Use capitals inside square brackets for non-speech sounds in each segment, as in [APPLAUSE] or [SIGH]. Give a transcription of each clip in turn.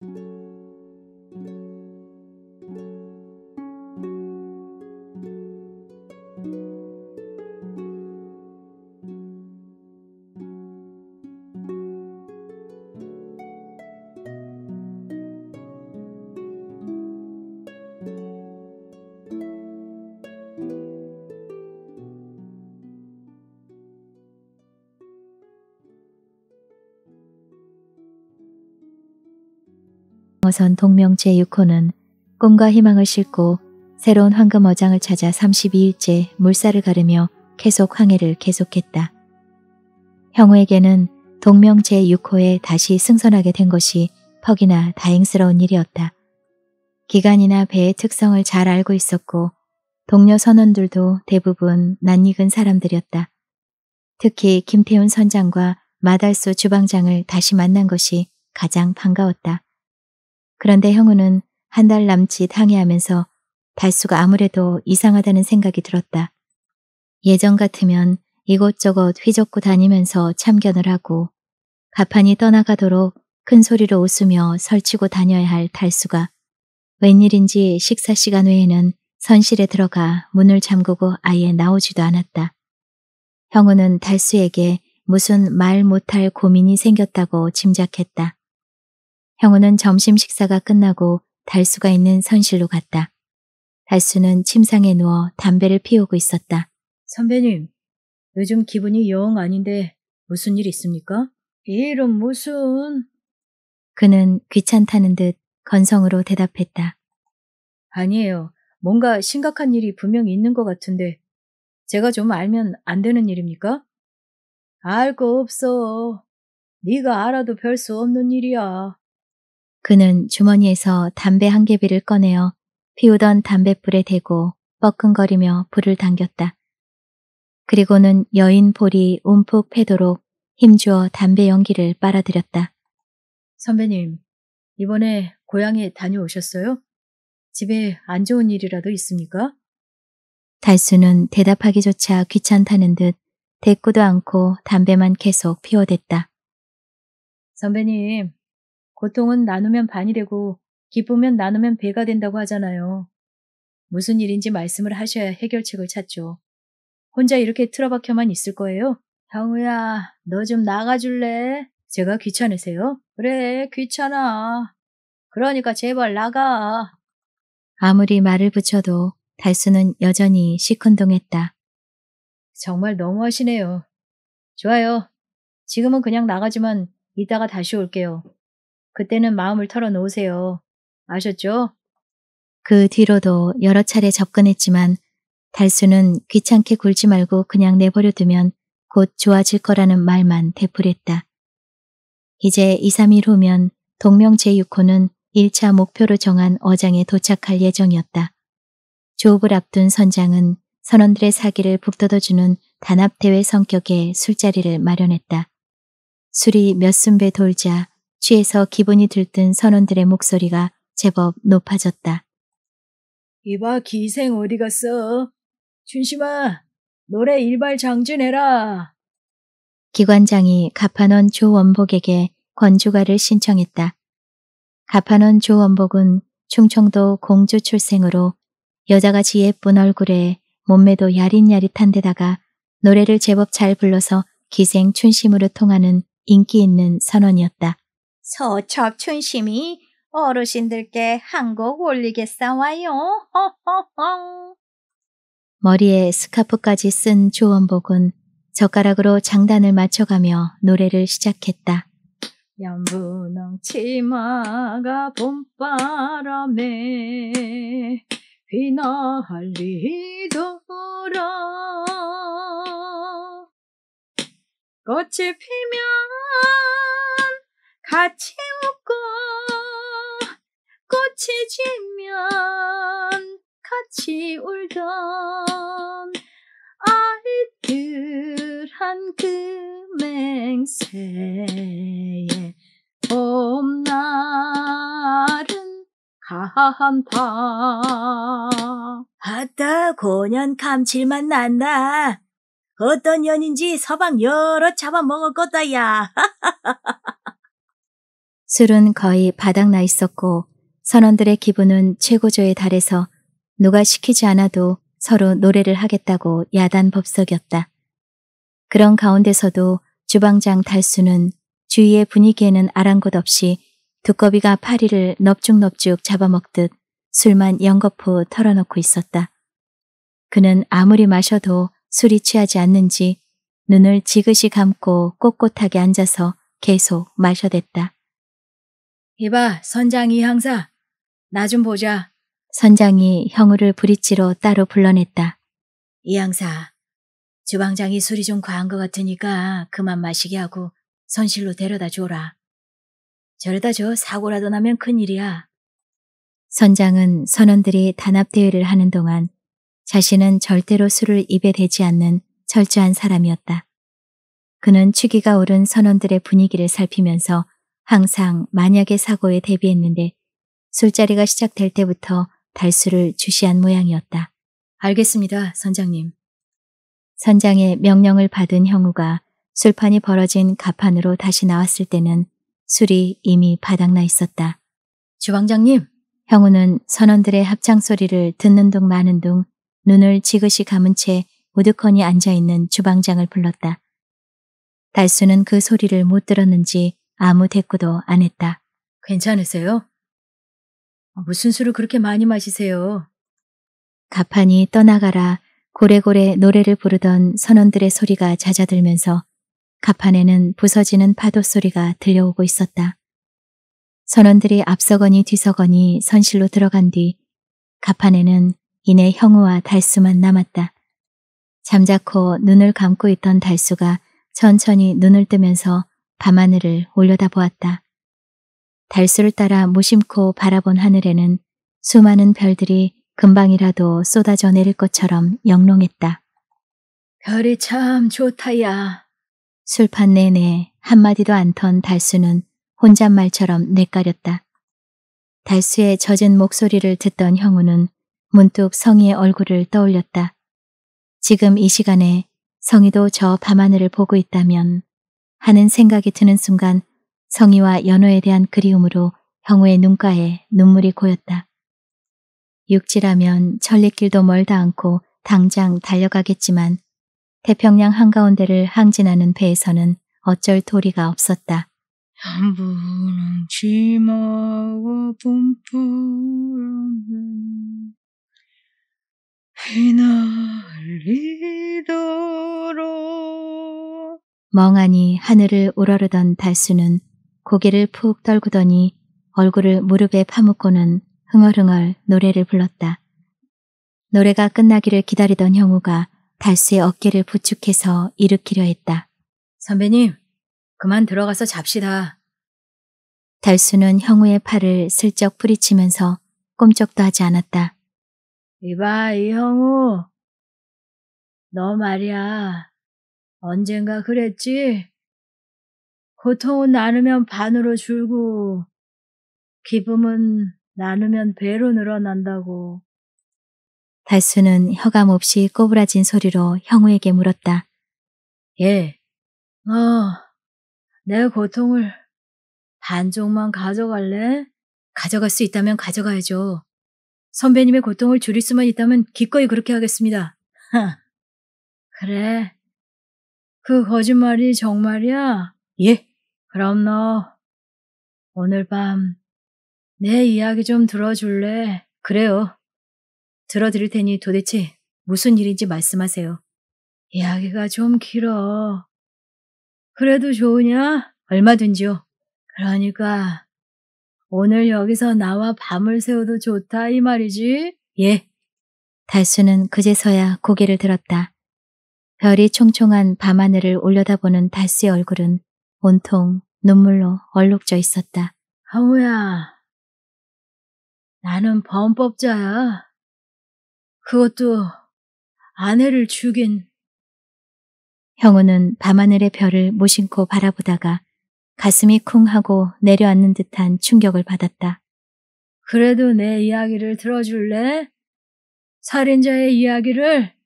thank you 넘어선 동명제 6호는 꿈과 희망을 싣고 새로운 황금어장을 찾아 32일째 물살을 가르며 계속 항해를 계속했다. 형우에게는 동명 제6호에 다시 승선하게 된 것이 퍽이나 다행스러운 일이었다. 기간이나 배의 특성을 잘 알고 있었고 동료 선원들도 대부분 낯익은 사람들이었다. 특히 김태훈 선장과 마달수 주방장을 다시 만난 것이 가장 반가웠다. 그런데 형우는 한 달 남짓 항해하면서 달수가 아무래도 이상하다는 생각이 들었다. 예전 같으면 이곳저곳 휘젓고 다니면서 참견을 하고 가판이 떠나가도록 큰 소리로 웃으며 설치고 다녀야 할 달수가 웬일인지 식사 시간 외에는 선실에 들어가 문을 잠그고 아예 나오지도 않았다. 형우는 달수에게 무슨 말 못할 고민이 생겼다고 짐작했다. 형우는 점심 식사가 끝나고 달수가 있는 선실로 갔다. 달수는 침상에 누워 담배를 피우고 있었다. 선배님, 요즘 기분이 영 아닌데 무슨 일 있습니까? 일은 무슨... 그는 귀찮다는 듯 건성으로 대답했다. 아니에요. 뭔가 심각한 일이 분명 있는 것 같은데 제가 좀 알면 안 되는 일입니까? 알 거 없어. 네가 알아도 별 수 없는 일이야. 그는 주머니에서 담배 한 개비를 꺼내어 피우던 담뱃불에 대고 뻐근거리며 불을 당겼다. 그리고는 여인 볼이 움푹 패도록 힘주어 담배 연기를 빨아들였다. 선배님, 이번에 고향에 다녀오셨어요? 집에 안 좋은 일이라도 있습니까? 달수는 대답하기조차 귀찮다는 듯 대꾸도 않고 담배만 계속 피워댔다. 선배님, 고통은 나누면 반이 되고 기쁨은 나누면 배가 된다고 하잖아요. 무슨 일인지 말씀을 하셔야 해결책을 찾죠. 혼자 이렇게 틀어박혀만 있을 거예요? 형우야, 너 좀 나가줄래? 제가 귀찮으세요? 그래, 귀찮아. 그러니까 제발 나가. 아무리 말을 붙여도 달수는 여전히 시큰둥했다. 정말 너무하시네요. 좋아요. 지금은 그냥 나가지만 이따가 다시 올게요. 그때는 마음을 털어놓으세요. 아셨죠? 그 뒤로도 여러 차례 접근했지만 달수는 귀찮게 굴지 말고 그냥 내버려 두면 곧 좋아질 거라는 말만 되풀했다 이제 2, 3일 후면 동명 제6호는 1차 목표로 정한 어장에 도착할 예정이었다. 조업을 앞둔 선장은 선원들의 사기를 북돋워주는 단합대회 성격의 술자리를 마련했다. 술이 몇 순배 돌자 취해서 기분이 들뜬 선원들의 목소리가 제법 높아졌다. 이봐 기생 어디 갔어? 춘심아 노래 일발 장진해라. 기관장이 가판원 조원복에게 권주가를 신청했다. 가판원 조원복은 충청도 공주 출생으로 여자같이 예쁜 얼굴에 몸매도 야릿야릿한 데다가 노래를 제법 잘 불러서 기생 춘심으로 통하는 인기 있는 선원이었다. 서첩춘심이 어르신들께 한 곡 올리겠사와요. 허허허. 머리에 스카프까지 쓴 조원복은 젓가락으로 장단을 맞춰가며 노래를 시작했다. 연분홍 치마가 봄바람에 휘날리더라 꽃이 피면 같이 웃고 꽃이 지면 같이 울던 알뜰한 금행새의 그 봄날은 간파 아따 고년 감칠맛 난다 어떤 년인지 서방 여러 잡아먹었겄다야 [LAUGHS] 술은 거의 바닥나 있었고 선원들의 기분은 최고조에 달해서 누가 시키지 않아도 서로 노래를 하겠다고 야단 법석이었다. 그런 가운데서도 주방장 달수는 주위의 분위기에는 아랑곳 없이 두꺼비가 파리를 넙죽넙죽 잡아먹듯 술만 연거푸 털어놓고 있었다. 그는 아무리 마셔도 술이 취하지 않는지 눈을 지그시 감고 꼿꼿하게 앉아서 계속 마셔댔다. 이봐, 선장이 형사. 나 좀 보자. 선장이 형우를 브릿지로 따로 불러냈다. 이 형사, 주방장이 술이 좀 과한 것 같으니까 그만 마시게 하고 선실로 데려다 줘라. 저러다 저 사고라도 나면 큰일이야. 선장은 선원들이 단합대회를 하는 동안 자신은 절대로 술을 입에 대지 않는 철저한 사람이었다. 그는 추기가 오른 선원들의 분위기를 살피면서 항상 만약의 사고에 대비했는데 술자리가 시작될 때부터 달수를 주시한 모양이었다. 알겠습니다, 선장님. 선장의 명령을 받은 형우가 술판이 벌어진 가판으로 다시 나왔을 때는 술이 이미 바닥나 있었다. 주방장님! 형우는 선원들의 합창 소리를 듣는 둥 마는 둥 눈을 지그시 감은 채우드커이 앉아있는 주방장을 불렀다. 달수는 그 소리를 못 들었는지 아무 대꾸도 안 했다. 괜찮으세요? 아, 무슨 술을 그렇게 많이 마시세요? 가판이 떠나가라 고래고래 노래를 부르던 선원들의 소리가 잦아들면서 가판에는 부서지는 파도 소리가 들려오고 있었다. 선원들이 앞서거니 뒤서거니 선실로 들어간 뒤 가판에는 이내 형우와 달수만 남았다. 잠자코 눈을 감고 있던 달수가 천천히 눈을 뜨면서 밤하늘을 올려다보았다. 달수를 따라 무심코 바라본 하늘에는 수많은 별들이 금방이라도 쏟아져 내릴 것처럼 영롱했다. 별이 참 좋다야. 술판 내내 한마디도 않던 달수는 혼잣말처럼 내까렸다. 달수의 젖은 목소리를 듣던 형우는 문득 성희의 얼굴을 떠올렸다. 지금 이 시간에 성희도 저 밤하늘을 보고 있다면 하는 생각이 드는 순간 성희와 연호에 대한 그리움으로 형우의 눈가에 눈물이 고였다. 육지라면 천리길도 멀다 않고 당장 달려가겠지만 태평양 한가운데를 항진하는 배에서는 어쩔 도리가 없었다. 한분은 지마와 봄푸른 휘날리도록 멍하니 하늘을 우러르던 달수는 고개를 푹 떨구더니 얼굴을 무릎에 파묻고는 흥얼흥얼 노래를 불렀다. 노래가 끝나기를 기다리던 형우가 달수의 어깨를 부축해서 일으키려 했다. 선배님, 그만 들어가서 잡시다. 달수는 형우의 팔을 슬쩍 부리치면서 꼼짝도 하지 않았다. 이봐, 이형우. 너 말이야. 언젠가 그랬지. 고통은 나누면 반으로 줄고 기쁨은 나누면 배로 늘어난다고. 달수는 혀감 없이 꼬부라진 소리로 형우에게 물었다. 예, 어, 내 고통을 반쪽만 가져갈래? 가져갈 수 있다면 가져가야죠. 선배님의 고통을 줄일 수만 있다면 기꺼이 그렇게 하겠습니다. [LAUGHS] 그래, 그 거짓말이 정말이야? 예. 그럼 너 오늘 밤 내 이야기 좀 들어줄래? 그래요. 들어드릴 테니 도대체 무슨 일인지 말씀하세요. 이야기가 좀 길어. 그래도 좋으냐? 얼마든지요. 그러니까 오늘 여기서 나와 밤을 새워도 좋다 이 말이지? 예. 달수는 그제서야 고개를 들었다. 별이 총총한 밤하늘을 올려다보는 다스의 얼굴은 온통 눈물로 얼룩져 있었다. 하우야, 나는 범법자야. 그것도 아내를 죽인. 형우는 밤하늘의 별을 무심코 바라보다가 가슴이 쿵 하고 내려앉는 듯한 충격을 받았다. 그래도 내 이야기를 들어줄래? 살인자의 이야기를?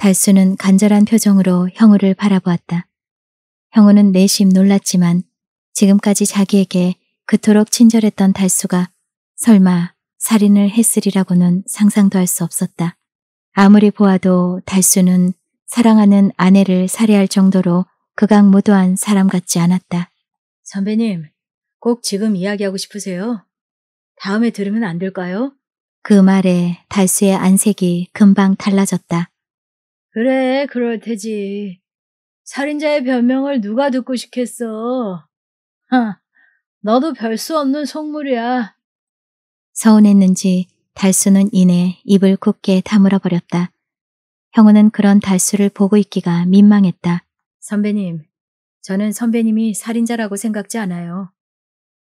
달수는 간절한 표정으로 형우를 바라보았다. 형우는 내심 놀랐지만 지금까지 자기에게 그토록 친절했던 달수가 설마 살인을 했으리라고는 상상도 할 수 없었다. 아무리 보아도 달수는 사랑하는 아내를 살해할 정도로 극악무도한 사람 같지 않았다. 선배님, 꼭 지금 이야기하고 싶으세요? 다음에 들으면 안 될까요? 그 말에 달수의 안색이 금방 달라졌다. 그래, 그럴 테지. 살인자의 변명을 누가 듣고 싶겠어. 하, 너도 별 수 없는 속물이야. 서운했는지 달수는 이내 입을 굳게 다물어 버렸다. 형우는 그런 달수를 보고 있기가 민망했다. 선배님, 저는 선배님이 살인자라고 생각지 않아요.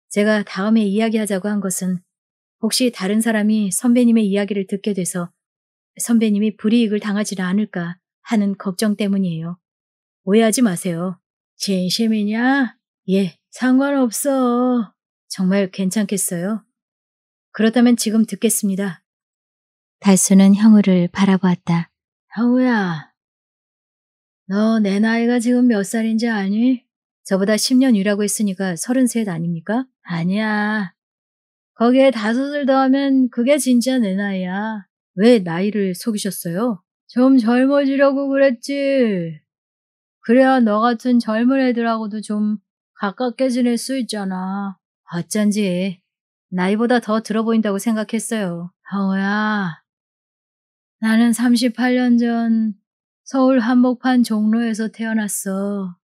제가 다음에 이야기하자고 한 것은 혹시 다른 사람이 선배님의 이야기를 듣게 돼서 선배님이 불이익을 당하지는 않을까 하는 걱정 때문이에요. 오해하지 마세요. 진심이냐? 예, 상관없어. 정말 괜찮겠어요? 그렇다면 지금 듣겠습니다. 달수는 형우를 바라보았다. 형우야, 너 내 나이가 지금 몇 살인지 아니? 저보다 10년 일하고있으니까33 아닙니까? 아니야. 거기에 다섯을 더하면 그게 진짜 내 나이야. 왜 나이를 속이셨어요? 좀 젊어지려고 그랬지. 그래야 너 같은 젊은 애들하고도 좀 가깝게 지낼 수 있잖아. 어쩐지 나이보다 더 들어 보인다고 생각했어요. 형우야, 나는 38년 전 서울 한복판 종로에서 태어났어.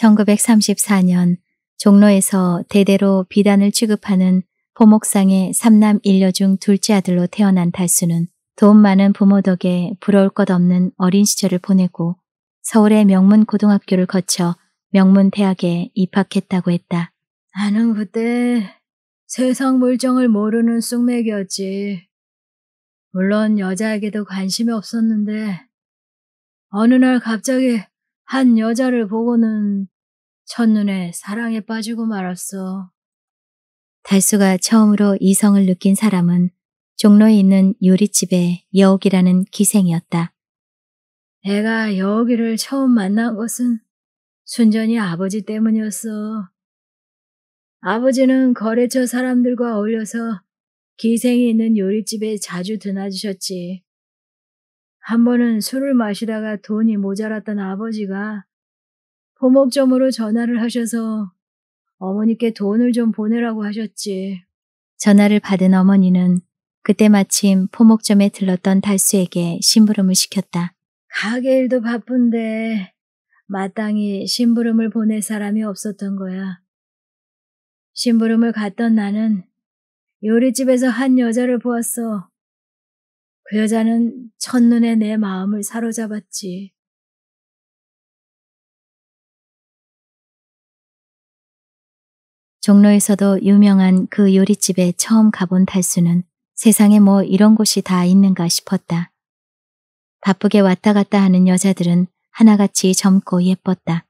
1934년 종로에서 대대로 비단을 취급하는 포목상의 삼남 일녀 중 둘째 아들로 태어난 달수는 돈 많은 부모 덕에 부러울 것 없는 어린 시절을 보내고 서울의 명문 고등학교를 거쳐 명문 대학에 입학했다고 했다. 나는 그때 세상 물정을 모르는 쑥맥이었지. 물론 여자에게도 관심이 없었는데 어느 날 갑자기 한 여자를 보고는 첫눈에 사랑에 빠지고 말았어. 달수가 처음으로 이성을 느낀 사람은 종로에 있는 요리집의 여옥이라는 기생이었다. 내가 여옥이를 처음 만난 것은 순전히 아버지 때문이었어. 아버지는 거래처 사람들과 어울려서 기생이 있는 요리집에 자주 드나주셨지. 한 번은 술을 마시다가 돈이 모자랐던 아버지가 포목점으로 전화를 하셔서 어머니께 돈을 좀 보내라고 하셨지. 전화를 받은 어머니는 그때 마침 포목점에 들렀던 달수에게 심부름을 시켰다. 가게 일도 바쁜데 마땅히 심부름을 보낼 사람이 없었던 거야. 심부름을 갔던 나는 요리집에서 한 여자를 보았어. 그 여자는 첫눈에 내 마음을 사로잡았지. 종로에서도 유명한 그 요릿집에 처음 가본 달수는 세상에 뭐 이런 곳이 다 있는가 싶었다. 바쁘게 왔다 갔다 하는 여자들은 하나같이 젊고 예뻤다.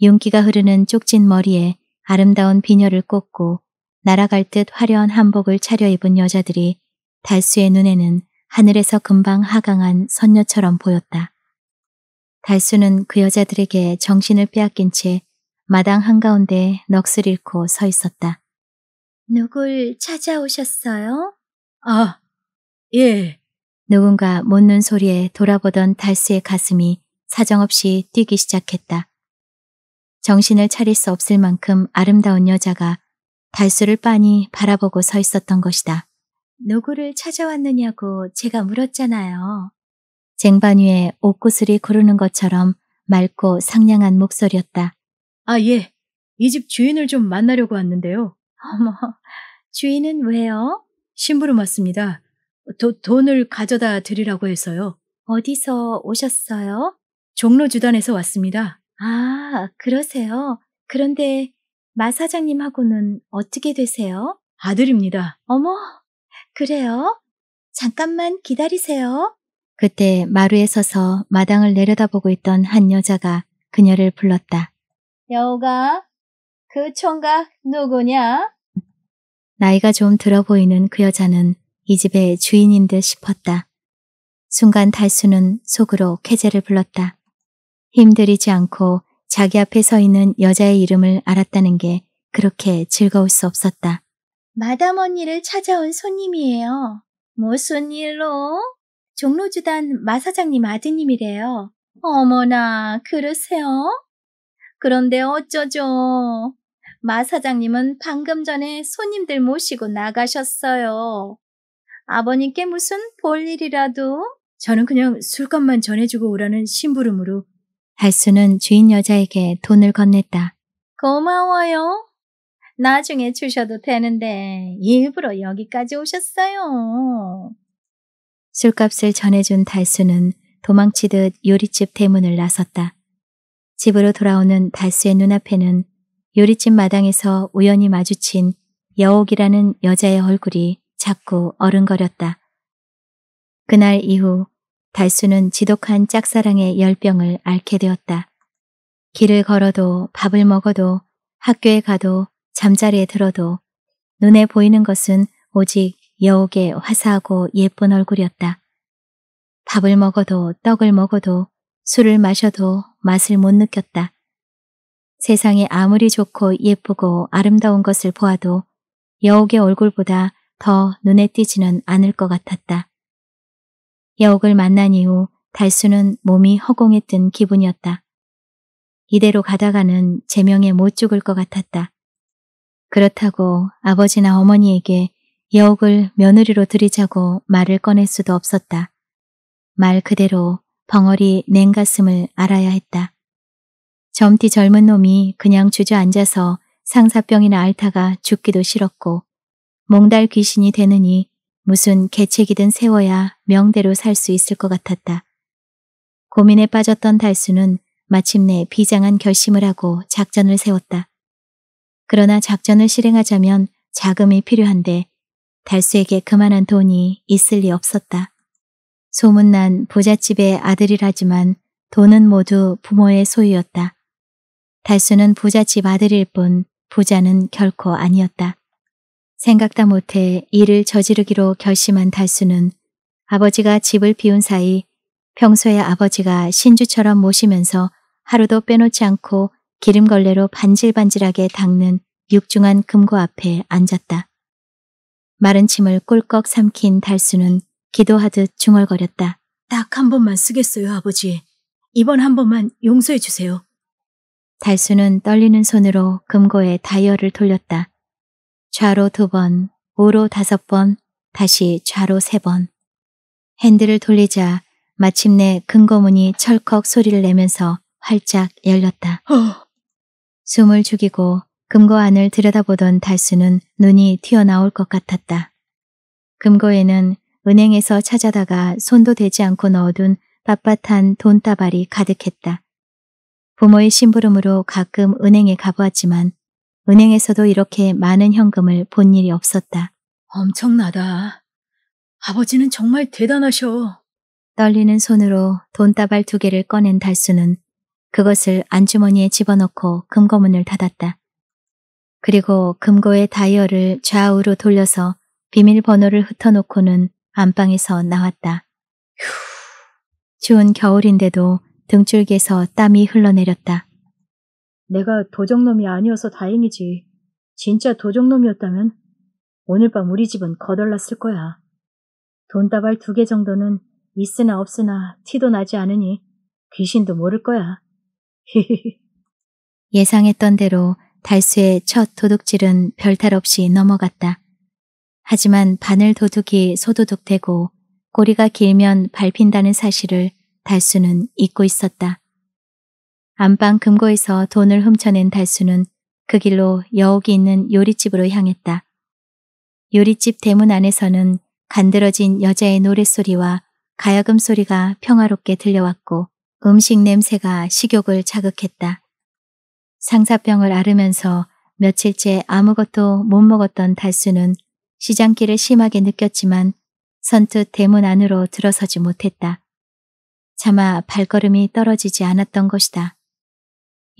윤기가 흐르는 쪽진 머리에 아름다운 비녀를 꽂고 날아갈 듯 화려한 한복을 차려입은 여자들이 달수의 눈에는 하늘에서 금방 하강한 선녀처럼 보였다. 달수는 그 여자들에게 정신을 빼앗긴 채 마당 한가운데 넋을 잃고 서 있었다. 누굴 찾아오셨어요? 아, 예. 누군가 못눈 소리에 돌아보던 달스의 가슴이 사정없이 뛰기 시작했다. 정신을 차릴 수 없을 만큼 아름다운 여자가 달수를 빤히 바라보고 서 있었던 것이다. 누구를 찾아왔느냐고 제가 물었잖아요. 쟁반 위에 옷구슬이 구르는 것처럼 맑고 상냥한 목소리였다. 아, 예. 이 집 주인을 좀 만나려고 왔는데요. 어머, 주인은 왜요? 심부름 왔습니다. 도, 돈을 가져다 드리라고 해서요. 어디서 오셨어요? 종로 주단에서 왔습니다. 아, 그러세요. 그런데 마 사장님하고는 어떻게 되세요? 아들입니다. 어머, 그래요? 잠깐만 기다리세요. 그때 마루에 서서 마당을 내려다보고 있던 한 여자가 그녀를 불렀다. 여우가 그 총각 누구냐? 나이가 좀 들어 보이는 그 여자는 이 집의 주인인 듯 싶었다. 순간 달수는 속으로 쾌재를 불렀다. 힘들이지 않고 자기 앞에 서 있는 여자의 이름을 알았다는 게 그렇게 즐거울 수 없었다. 마담 언니를 찾아온 손님이에요. 무슨 일로? 종로주단 마사장님 아드님이래요. 어머나, 그러세요? 그런데 어쩌죠? 마 사장님은 방금 전에 손님들 모시고 나가셨어요. 아버님께 무슨 볼일이라도? 저는 그냥 술값만 전해주고 오라는 심부름으로 할수는 주인 여자에게 돈을 건넸다. 고마워요. 나중에 주셔도 되는데 일부러 여기까지 오셨어요. 술값을 전해준 달수는 도망치듯 요릿집 대문을 나섰다. 집으로 돌아오는 다스의 눈앞에는 요리집 마당에서 우연히 마주친 여옥이라는 여자의 얼굴이 자꾸 어른거렸다. 그날 이후 달수는 지독한 짝사랑의 열병을 앓게 되었다. 길을 걸어도 밥을 먹어도 학교에 가도 잠자리에 들어도 눈에 보이는 것은 오직 여옥의 화사하고 예쁜 얼굴이었다. 밥을 먹어도 떡을 먹어도 술을 마셔도 맛을 못 느꼈다. 세상이 아무리 좋고 예쁘고 아름다운 것을 보아도 여옥의 얼굴보다 더 눈에 띄지는 않을 것 같았다. 여옥을 만난 이후 달수는 몸이 허공했던 기분이었다. 이대로 가다가는 제명에 못 죽을 것 같았다. 그렇다고 아버지나 어머니에게 여옥을 며느리로 들이자고 말을 꺼낼 수도 없었다. 말 그대로 벙어리 냉 가슴을 알아야 했다. 젊디 젊은 놈이 그냥 주저앉아서 상사병이나 앓다가 죽기도 싫었고 몽달 귀신이 되느니 무슨 개책이든 세워야 명대로 살 수 있을 것 같았다. 고민에 빠졌던 달수는 마침내 비장한 결심을 하고 작전을 세웠다. 그러나 작전을 실행하자면 자금이 필요한데 달수에게 그만한 돈이 있을 리 없었다. 소문난 부잣집의 아들이라지만 돈은 모두 부모의 소유였다. 달수는 부잣집 아들일 뿐 부자는 결코 아니었다. 생각다 못해 일을 저지르기로 결심한 달수는 아버지가 집을 비운 사이 평소에 아버지가 신주처럼 모시면서 하루도 빼놓지 않고 기름걸레로 반질반질하게 닦는 육중한 금고 앞에 앉았다. 마른 침을 꿀꺽 삼킨 달수는 기도하듯 중얼거렸다. 딱 한 번만 쓰겠어요, 아버지. 이번 한 번만 용서해 주세요. 달수는 떨리는 손으로 금고에 다이얼을 돌렸다. 좌로 두 번, 우로 다섯 번, 다시 좌로 세 번. 핸들을 돌리자 마침내 금고문이 철컥 소리를 내면서 활짝 열렸다. 허! 숨을 죽이고 금고 안을 들여다보던 달수는 눈이 튀어나올 것 같았다. 금고에는 은행에서 찾아다가 손도 대지 않고 넣어둔 빳빳한 돈다발이 가득했다. 부모의 심부름으로 가끔 은행에 가보았지만 은행에서도 이렇게 많은 현금을 본 일이 없었다. 엄청나다. 아버지는 정말 대단하셔. 떨리는 손으로 돈다발 두 개를 꺼낸 달수는 그것을 안주머니에 집어넣고 금고문을 닫았다. 그리고 금고의 다이얼을 좌우로 돌려서 비밀번호를 흩어놓고는 안방에서 나왔다. 휴, 추운 겨울인데도 등줄기에서 땀이 흘러내렸다. 내가 도적놈이 아니어서 다행이지. 진짜 도적놈이었다면 오늘 밤 우리 집은 거덜났을 거야. 돈다발 두 개 정도는 있으나 없으나 티도 나지 않으니 귀신도 모를 거야. [LAUGHS] 예상했던 대로 달수의 첫 도둑질은 별탈 없이 넘어갔다. 하지만 바늘 도둑이 소도둑되고 꼬리가 길면 밟힌다는 사실을 달수는 잊고 있었다. 안방 금고에서 돈을 훔쳐낸 달수는 그 길로 여옥이 있는 요리집으로 향했다. 요리집 대문 안에서는 간드러진 여자의 노랫소리와 가야금 소리가 평화롭게 들려왔고 음식 냄새가 식욕을 자극했다. 상사병을 앓으면서 며칠째 아무것도 못 먹었던 달수는 시장길을 심하게 느꼈지만 선뜻 대문 안으로 들어서지 못했다. 차마 발걸음이 떨어지지 않았던 것이다.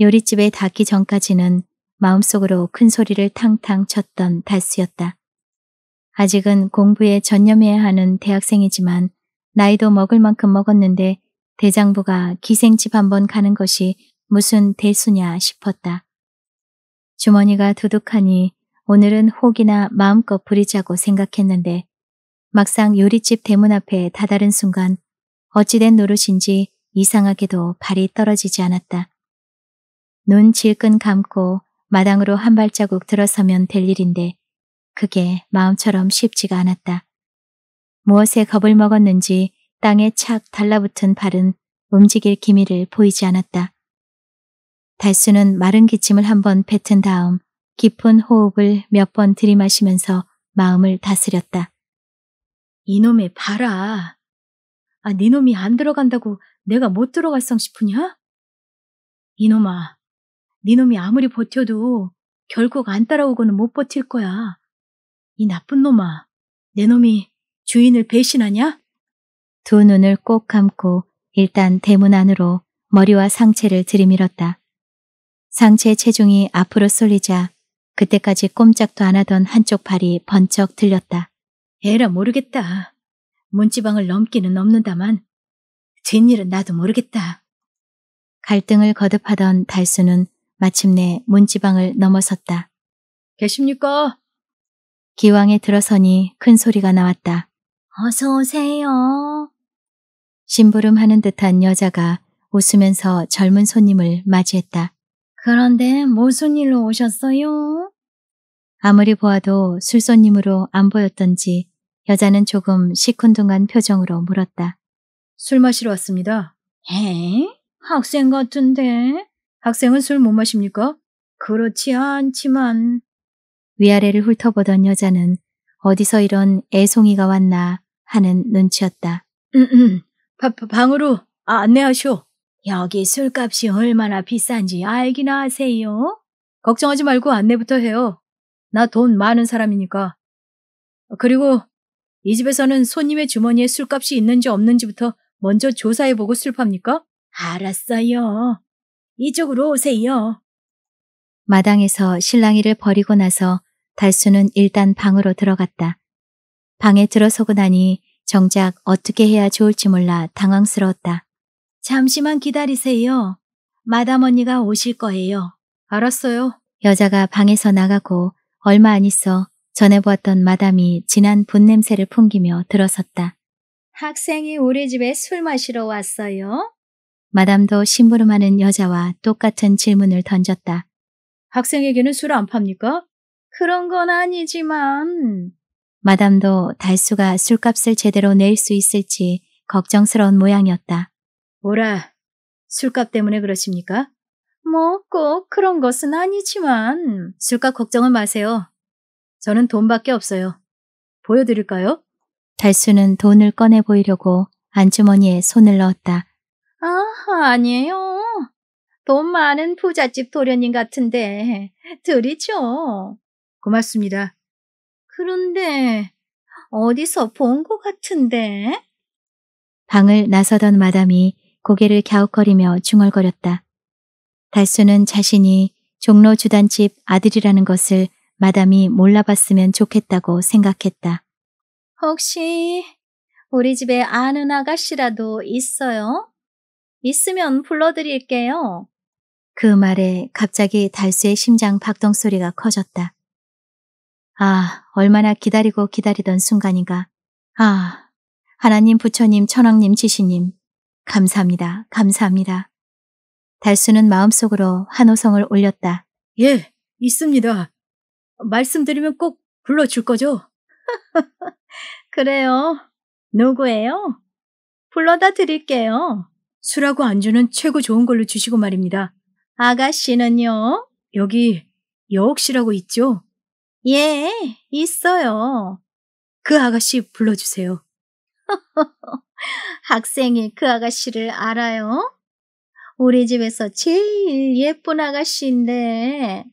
요릿집에 닿기 전까지는 마음속으로 큰 소리를 탕탕 쳤던 달수였다. 아직은 공부에 전념해야 하는 대학생이지만 나이도 먹을 만큼 먹었는데 대장부가 기생집 한번 가는 것이 무슨 대수냐 싶었다. 주머니가 두둑하니 오늘은 혹이나 마음껏 부리자고 생각했는데 막상 요리집 대문 앞에 다다른 순간 어찌된 노릇인지 이상하게도 발이 떨어지지 않았다. 눈 질끈 감고 마당으로 한 발자국 들어서면 될 일인데 그게 마음처럼 쉽지가 않았다. 무엇에 겁을 먹었는지 땅에 착 달라붙은 발은 움직일 기미를 보이지 않았다. 달수는 마른 기침을 한 번 뱉은 다음 깊은 호흡을 몇 번 들이마시면서 마음을 다스렸다. 이놈의 봐라. 아, 니놈이 안 들어간다고 내가 못 들어갈성 싶으냐? 이놈아, 니놈이 아무리 버텨도 결국 안 따라오고는 못 버틸 거야. 이 나쁜 놈아, 내 놈이 주인을 배신하냐? 두 눈을 꼭 감고 일단 대문 안으로 머리와 상체를 들이밀었다. 상체 체중이 앞으로 쏠리자 그때까지 꼼짝도 안 하던 한쪽 팔이 번쩍 들렸다. 에라 모르겠다. 문지방을 넘기는 넘는다만 뒷일은 나도 모르겠다. 갈등을 거듭하던 달수는 마침내 문지방을 넘어섰다. 계십니까? 기왕에 들어서니 큰 소리가 나왔다. 어서 오세요. 심부름하는 듯한 여자가 웃으면서 젊은 손님을 맞이했다. 그런데 무슨 일로 오셨어요? 아무리 보아도 술손님으로 안 보였던지 여자는 조금 시큰둥한 표정으로 물었다. 술 마시러 왔습니다. 에? 학생 같은데? 학생은 술 못 마십니까? 그렇지 않지만. 위아래를 훑어보던 여자는 어디서 이런 애송이가 왔나 하는 눈치였다. 음, 음, 바, 방으로 안내하쇼. 여기 술값이 얼마나 비싼지 알기나 하세요? 걱정하지 말고 안내부터 해요. 나 돈 많은 사람이니까. 그리고 이 집에서는 손님의 주머니에 술값이 있는지 없는지부터 먼저 조사해보고 술 팝니까? 알았어요. 이쪽으로 오세요. 마당에서 신랑이를 버리고 나서 달수는 일단 방으로 들어갔다. 방에 들어서고 나니 정작 어떻게 해야 좋을지 몰라 당황스러웠다. 잠시만 기다리세요. 마담 언니가 오실 거예요. 알았어요. 여자가 방에서 나가고 얼마 안 있어 전해 보았던 마담이 진한 분냄새를 풍기며 들어섰다. 학생이 우리 집에 술 마시러 왔어요? 마담도 심부름하는 여자와 똑같은 질문을 던졌다. 학생에게는 술 안 팝니까? 그런 건 아니지만... 마담도 달수가 술값을 제대로 낼 수 있을지 걱정스러운 모양이었다. 오라, 술값 때문에 그러십니까? 뭐, 꼭 그런 것은 아니지만. 술값 걱정은 마세요. 저는 돈밖에 없어요. 보여드릴까요? 달수는 돈을 꺼내 보이려고 안주머니에 손을 넣었다. 아, 아니에요. 돈 많은 부잣집 도련님 같은데 드리죠. 고맙습니다. 그런데 어디서 본 것 같은데? 방을 나서던 마담이 고개를 갸웃거리며 중얼거렸다. 달수는 자신이 종로 주단집 아들이라는 것을 마담이 몰라봤으면 좋겠다고 생각했다. 혹시 우리 집에 아는 아가씨라도 있어요? 있으면 불러드릴게요. 그 말에 갑자기 달수의 심장 박동 소리가 커졌다. 아, 얼마나 기다리고 기다리던 순간인가. 아, 하나님 부처님 천왕님 지시님 감사합니다. 감사합니다. 달수는 마음속으로 한호성을 올렸다. 예, 있습니다. 말씀드리면 꼭 불러줄 거죠? [LAUGHS] 그래요. 누구예요? 불러다 드릴게요. 술하고 안주는 최고 좋은 걸로 주시고 말입니다. 아가씨는요? 여기 여옥씨라고 있죠? 예, 있어요. 그 아가씨 불러주세요. [LAUGHS] 학생이 그 아가씨를 알아요? 우리 집에서 제일 예쁜 아가씨인데.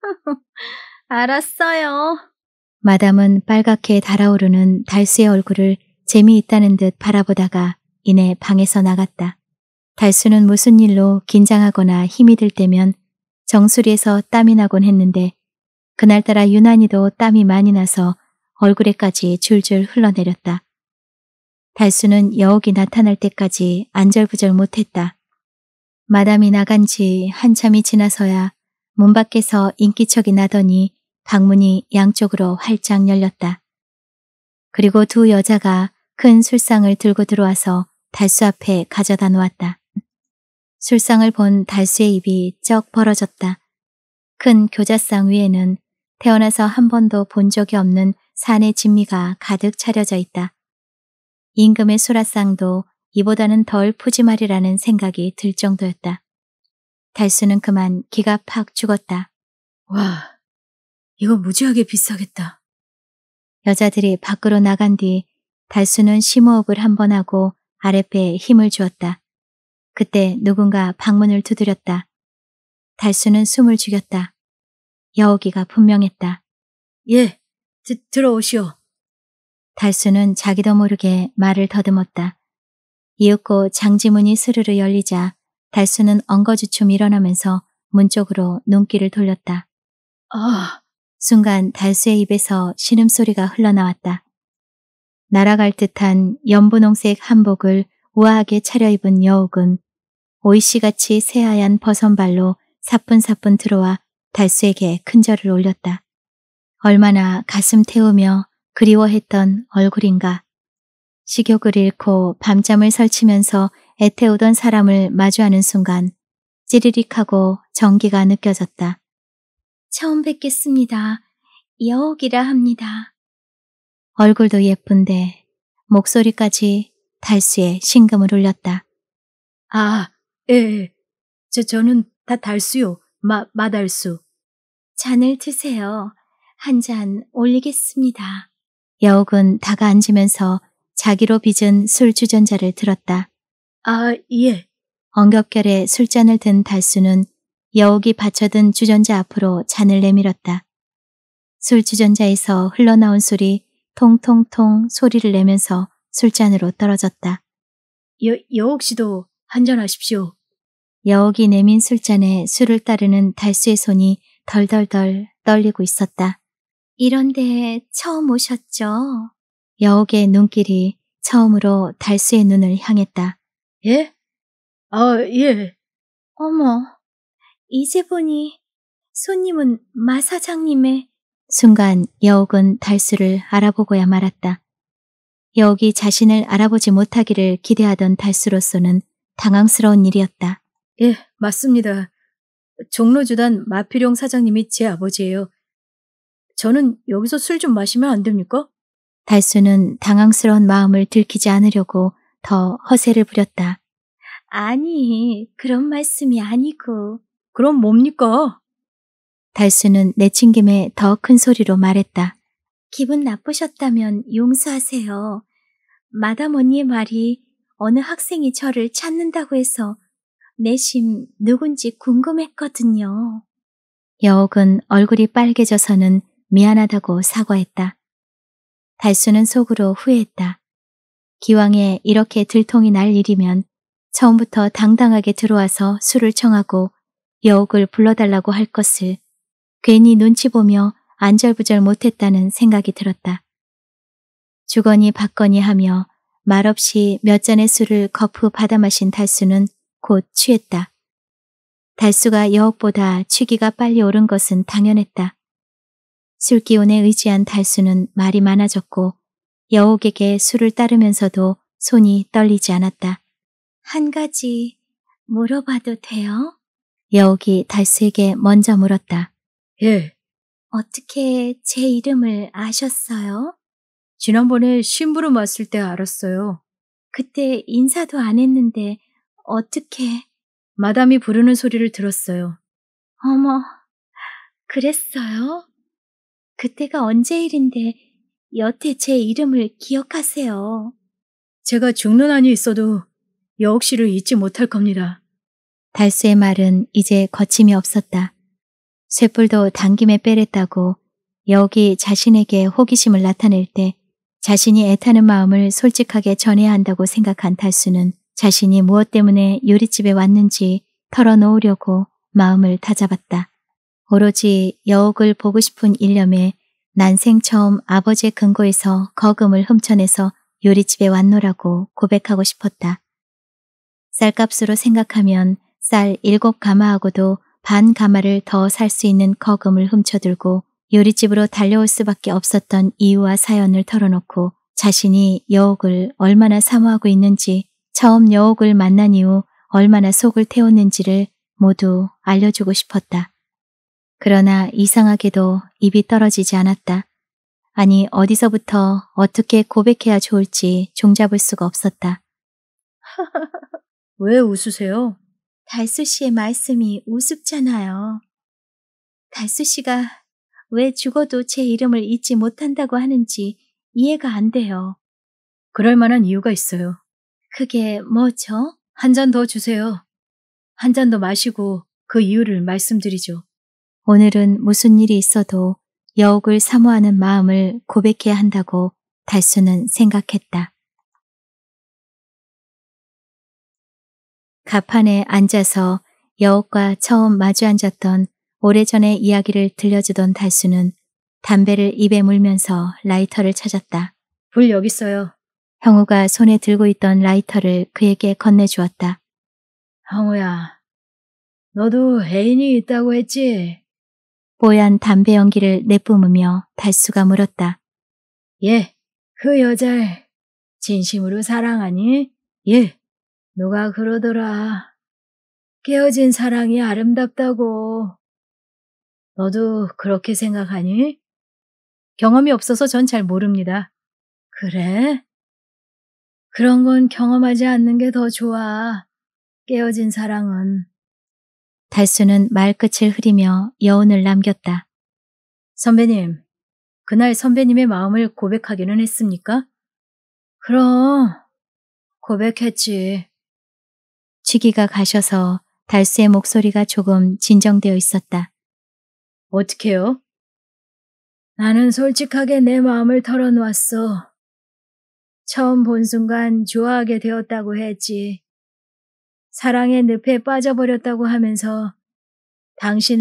[LAUGHS] 알았어요. 마담은 빨갛게 달아오르는 달수의 얼굴을 재미있다는 듯 바라보다가 이내 방에서 나갔다. 달수는 무슨 일로 긴장하거나 힘이 들 때면 정수리에서 땀이 나곤 했는데 그날따라 유난히도 땀이 많이 나서 얼굴에까지 줄줄 흘러내렸다. 달수는 여옥이 나타날 때까지 안절부절 못했다. 마담이 나간 지 한참이 지나서야 문 밖에서 인기척이 나더니 방문이 양쪽으로 활짝 열렸다. 그리고 두 여자가 큰 술상을 들고 들어와서 달수 앞에 가져다 놓았다. 술상을 본 달수의 입이 쩍 벌어졌다. 큰 교자상 위에는 태어나서 한 번도 본 적이 없는 산의 진미가 가득 차려져 있다. 임금의 수라상도 이보다는 덜 푸짐하리라는 생각이 들 정도였다. 달수는 그만 기가 팍 죽었다. 와, 이거 무지하게 비싸겠다. 여자들이 밖으로 나간 뒤 달수는 심호흡을 한 번 하고 아랫배에 힘을 주었다. 그때 누군가 방문을 두드렸다. 달수는 숨을 죽였다. 여우기가 분명했다. 예, 드, 들어오시오. 달수는 자기도 모르게 말을 더듬었다. 이윽고 장지문이 스르르 열리자 달수는 엉거주춤 일어나면서 문 쪽으로 눈길을 돌렸다. 아! 어... 순간 달수의 입에서 신음소리가 흘러나왔다. 날아갈 듯한 연분홍색 한복을 우아하게 차려입은 여옥은 오이씨같이 새하얀 버선발로 사뿐사뿐 들어와 달수에게 큰절을 올렸다. 얼마나 가슴 태우며 그리워했던 얼굴인가. 식욕을 잃고 밤잠을 설치면서 애태우던 사람을 마주하는 순간 찌리릭하고 정기가 느껴졌다. 처음 뵙겠습니다. 여옥이라 합니다. 얼굴도 예쁜데 목소리까지 달수에 신금을 울렸다. 아, 예, 예. 저, 저는 다 달수요. 마, 마달수. 잔을 드세요. 한 잔 올리겠습니다. 여옥은 다가앉으면서 자기로 빚은 술 주전자를 들었다. 아, 예. 엉겹결에 술잔을 든 달수는 여옥이 받쳐든 주전자 앞으로 잔을 내밀었다. 술 주전자에서 흘러나온 술이 통통통 소리를 내면서 술잔으로 떨어졌다. 여, 여옥 씨도 한잔하십시오. 여옥이 내민 술잔에 술을 따르는 달수의 손이 덜덜덜 떨리고 있었다. 이런데 처음 오셨죠? 여옥의 눈길이 처음으로 달수의 눈을 향했다. 예? 아, 예. 어머, 이제 보니 손님은 마 사장님의 순간 여옥은 달수를 알아보고야 말았다. 여옥이 자신을 알아보지 못하기를 기대하던 달수로서는 당황스러운 일이었다. 예, 맞습니다. 종로주단 마필용 사장님이 제 아버지예요. 저는 여기서 술 좀 마시면 안 됩니까? 달수는 당황스러운 마음을 들키지 않으려고 더 허세를 부렸다. 아니, 그런 말씀이 아니고. 그럼 뭡니까? 달수는 내친김에 더 큰 소리로 말했다. 기분 나쁘셨다면 용서하세요. 마담 언니의 말이 어느 학생이 저를 찾는다고 해서 내심 누군지 궁금했거든요. 여옥은 얼굴이 빨개져서는 미안하다고 사과했다. 달수는 속으로 후회했다. 기왕에 이렇게 들통이 날 일이면 처음부터 당당하게 들어와서 술을 청하고 여옥을 불러달라고 할 것을 괜히 눈치 보며 안절부절 못했다는 생각이 들었다. 주거니 받거니 하며 말없이 몇 잔의 술을 거푸 받아 마신 달수는 곧 취했다. 달수가 여옥보다 취기가 빨리 오른 것은 당연했다. 술기운에 의지한 달수는 말이 많아졌고 여옥에게 술을 따르면서도 손이 떨리지 않았다. 한 가지 물어봐도 돼요? 여옥이 달수에게 먼저 물었다. 예. 어떻게 제 이름을 아셨어요? 지난번에 심부름 왔을 때 알았어요. 그때 인사도 안 했는데 어떻게... 마담이 부르는 소리를 들었어요. 어머, 그랬어요? 그때가 언제 일인데 여태 제 이름을 기억하세요. 제가 죽는 한이 있어도 여옥씨를 잊지 못할 겁니다. 달수의 말은 이제 거침이 없었다. 쇠뿔도 당김에 빼랬다고 여기 자신에게 호기심을 나타낼 때 자신이 애타는 마음을 솔직하게 전해야 한다고 생각한 달수는 자신이 무엇 때문에 요리집에 왔는지 털어놓으려고 마음을 다잡았다. 오로지 여옥을 보고 싶은 일념에 난생 처음 아버지의 근거에서 거금을 훔쳐내서 요리집에 왔노라고 고백하고 싶었다. 쌀값으로 생각하면 쌀 일곱 가마하고도 반 가마를 더 살 수 있는 거금을 훔쳐들고 요리집으로 달려올 수밖에 없었던 이유와 사연을 털어놓고 자신이 여옥을 얼마나 사모하고 있는지 처음 여옥을 만난 이후 얼마나 속을 태웠는지를 모두 알려주고 싶었다. 그러나 이상하게도 입이 떨어지지 않았다. 아니 어디서부터 어떻게 고백해야 좋을지 종잡을 수가 없었다. [LAUGHS] 왜 웃으세요? 달수 씨의 말씀이 우습잖아요. 달수 씨가 왜 죽어도 제 이름을 잊지 못한다고 하는지 이해가 안 돼요. 그럴 만한 이유가 있어요. 그게 뭐죠? 한 잔 더 주세요. 한 잔 더 마시고 그 이유를 말씀드리죠. 오늘은 무슨 일이 있어도 여옥을 사모하는 마음을 고백해야 한다고 달수는 생각했다. 가판에 앉아서 여옥과 처음 마주 앉았던 오래전의 이야기를 들려주던 달수는 담배를 입에 물면서 라이터를 찾았다. 불 여기 있어요. 형우가 손에 들고 있던 라이터를 그에게 건네주었다. 형우야, 너도 애인이 있다고 했지? 뽀얀 담배 연기를 내뿜으며 달수가 물었다. 예, 그 여자를 진심으로 사랑하니? 예, 누가 그러더라. 깨어진 사랑이 아름답다고. 너도 그렇게 생각하니? 경험이 없어서 전 잘 모릅니다. 그래? 그런 건 경험하지 않는 게 더 좋아. 깨어진 사랑은 달수는 말끝을 흐리며 여운을 남겼다. 선배님, 그날 선배님의 마음을 고백하기는 했습니까? 그럼, 고백했지. 취기가 가셔서 달수의 목소리가 조금 진정되어 있었다. 어떻게요? 나는 솔직하게 내 마음을 털어놓았어. 처음 본 순간 좋아하게 되었다고 했지. 사랑의 늪에 빠져버렸다고 하면서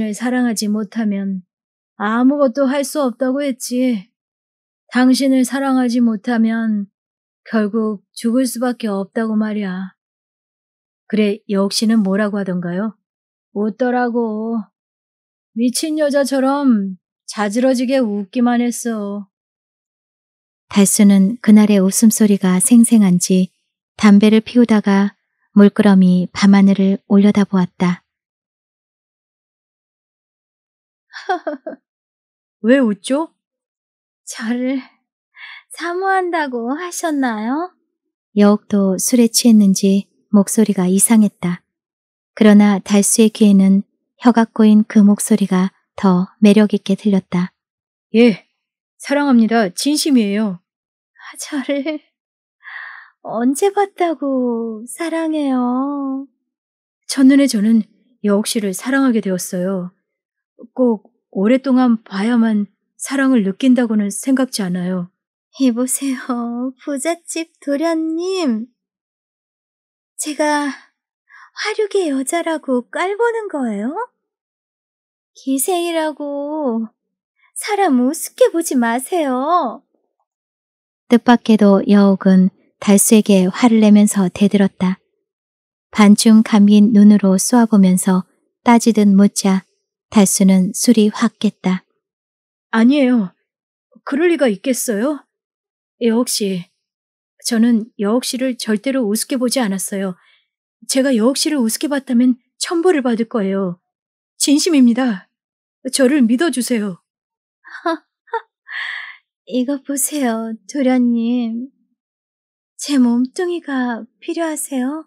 당신을 사랑하지 못하면 아무것도 할 수 없다고 했지. 당신을 사랑하지 못하면 결국 죽을 수밖에 없다고 말이야. 그래, 역시는 뭐라고 하던가요? 웃더라고. 미친 여자처럼 자지러지게 웃기만 했어. 달수는 그날의 웃음소리가 생생한지 담배를 피우다가 물끄러미 밤하늘을 올려다보았다. [LAUGHS] 왜 웃죠? 저를 사모한다고 하셨나요? 여옥도 술에 취했는지 목소리가 이상했다. 그러나 달수의 귀에는 혀가 꼬인 그 목소리가 더 매력있게 들렸다. 예, 사랑합니다. 진심이에요. 아, 저를 언제 봤다고 사랑해요. 첫눈에 저는 여옥 씨를 사랑하게 되었어요. 꼭 오랫동안 봐야만 사랑을 느낀다고는 생각지 않아요. 해보세요 부잣집 도련님. 제가 화류계 여자라고 깔보는 거예요? 기생이라고 사람 우습게 보지 마세요. 뜻밖에도 여옥은 달수에게 화를 내면서 대들었다. 반쯤 감긴 눈으로 쏘아보면서 따지듯 묻자 달수는 술이 확 깼다. 아니에요. 그럴 리가 있겠어요? 여옥 예, 씨. 저는 여옥 씨를 절대로 우습게 보지 않았어요. 제가 여옥 씨를 우습게 봤다면 천벌을 받을 거예요. 진심입니다. 저를 믿어주세요. [LAUGHS] 이거 보세요, 도련님. 제 몸뚱이가 필요하세요?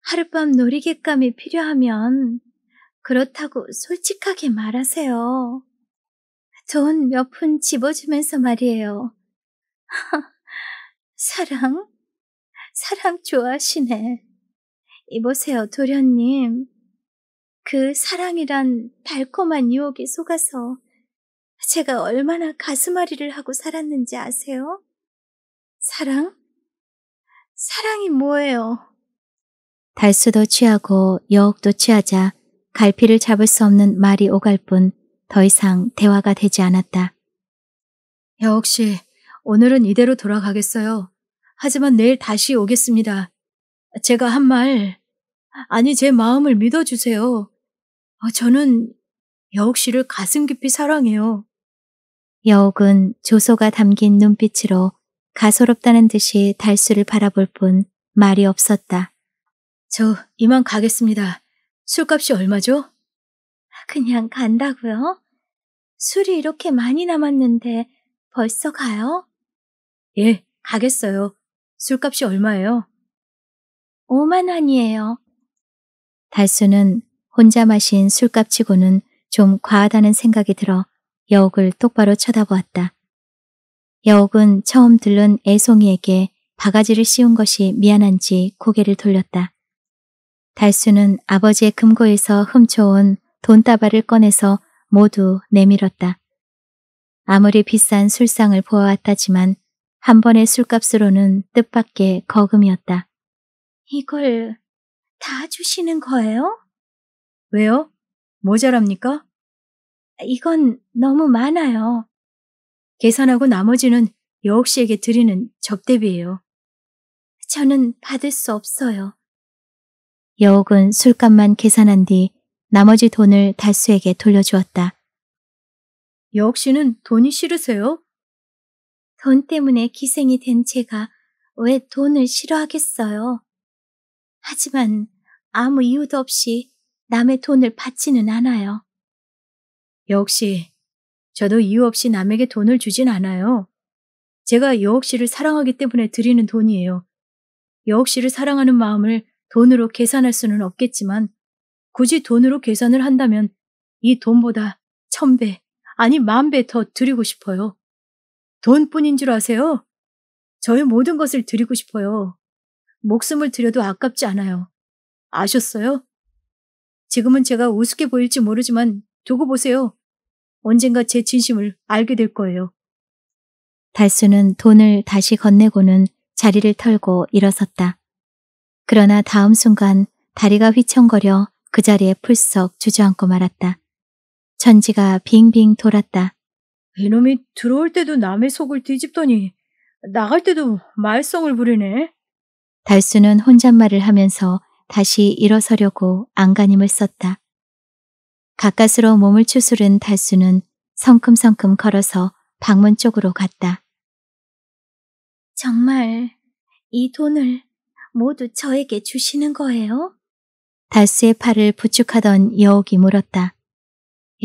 하룻밤 놀이객감이 필요하면 그렇다고 솔직하게 말하세요. 돈 몇 푼 집어주면서 말이에요. [LAUGHS] 사랑? 사랑 좋아하시네. 이보세요, 도련님. 그 사랑이란 달콤한 유혹에 속아서 제가 얼마나 가슴앓이를 하고 살았는지 아세요? 사랑? 사랑이 뭐예요? 달수도 취하고 여옥도 취하자 갈피를 잡을 수 없는 말이 오갈 뿐 더 이상 대화가 되지 않았다. 여옥씨, 오늘은 이대로 돌아가겠어요. 하지만 내일 다시 오겠습니다. 제가 한 말, 아니 제 마음을 믿어주세요. 어, 저는 여옥씨를 가슴 깊이 사랑해요. 여옥은 조소가 담긴 눈빛으로 가소롭다는 듯이 달수를 바라볼 뿐 말이 없었다. 저 이만 가겠습니다. 술값이 얼마죠? 그냥 간다고요? 술이 이렇게 많이 남았는데 벌써 가요? 예, 가겠어요. 술값이 얼마예요? 5만 원이에요. 달수는 혼자 마신 술값치고는 좀 과하다는 생각이 들어 여욱을 똑바로 쳐다보았다. 여옥은 처음 들른 애송이에게 바가지를 씌운 것이 미안한지 고개를 돌렸다. 달수는 아버지의 금고에서 훔쳐온 돈다발을 꺼내서 모두 내밀었다. 아무리 비싼 술상을 보아왔다지만 한 번의 술값으로는 뜻밖의 거금이었다. 이걸 다 주시는 거예요? 왜요? 모자랍니까? 이건 너무 많아요. 계산하고 나머지는 여옥 씨에게 드리는 접대비예요. 저는 받을 수 없어요. 여옥은 술값만 계산한 뒤 나머지 돈을 달수에게 돌려주었다. 여옥 씨는 돈이 싫으세요? 돈 때문에 기생이 된 제가 왜 돈을 싫어하겠어요? 하지만 아무 이유도 없이 남의 돈을 받지는 않아요. 여옥 씨, 저도 이유 없이 남에게 돈을 주진 않아요. 제가 여옥 씨를 사랑하기 때문에 드리는 돈이에요. 여옥 씨를 사랑하는 마음을 돈으로 계산할 수는 없겠지만 굳이 돈으로 계산을 한다면 이 돈보다 천 배, 아니 만배 더 드리고 싶어요. 돈뿐인 줄 아세요? 저의 모든 것을 드리고 싶어요. 목숨을 드려도 아깝지 않아요. 아셨어요? 지금은 제가 우습게 보일지 모르지만 두고 보세요. 언젠가 제 진심을 알게 될 거예요. 달수는 돈을 다시 건네고는 자리를 털고 일어섰다. 그러나 다음 순간 다리가 휘청거려 그 자리에 풀썩 주저앉고 말았다. 천지가 빙빙 돌았다. 이놈이 들어올 때도 남의 속을 뒤집더니 나갈 때도 말썽을 부리네. 달수는 혼잣말을 하면서 다시 일어서려고 안간힘을 썼다. 가까스로 몸을 추스른 다수는 성큼성큼 걸어서 방문 쪽으로 갔다. 정말 이 돈을 모두 저에게 주시는 거예요? 다수의 팔을 부축하던 여옥이 물었다.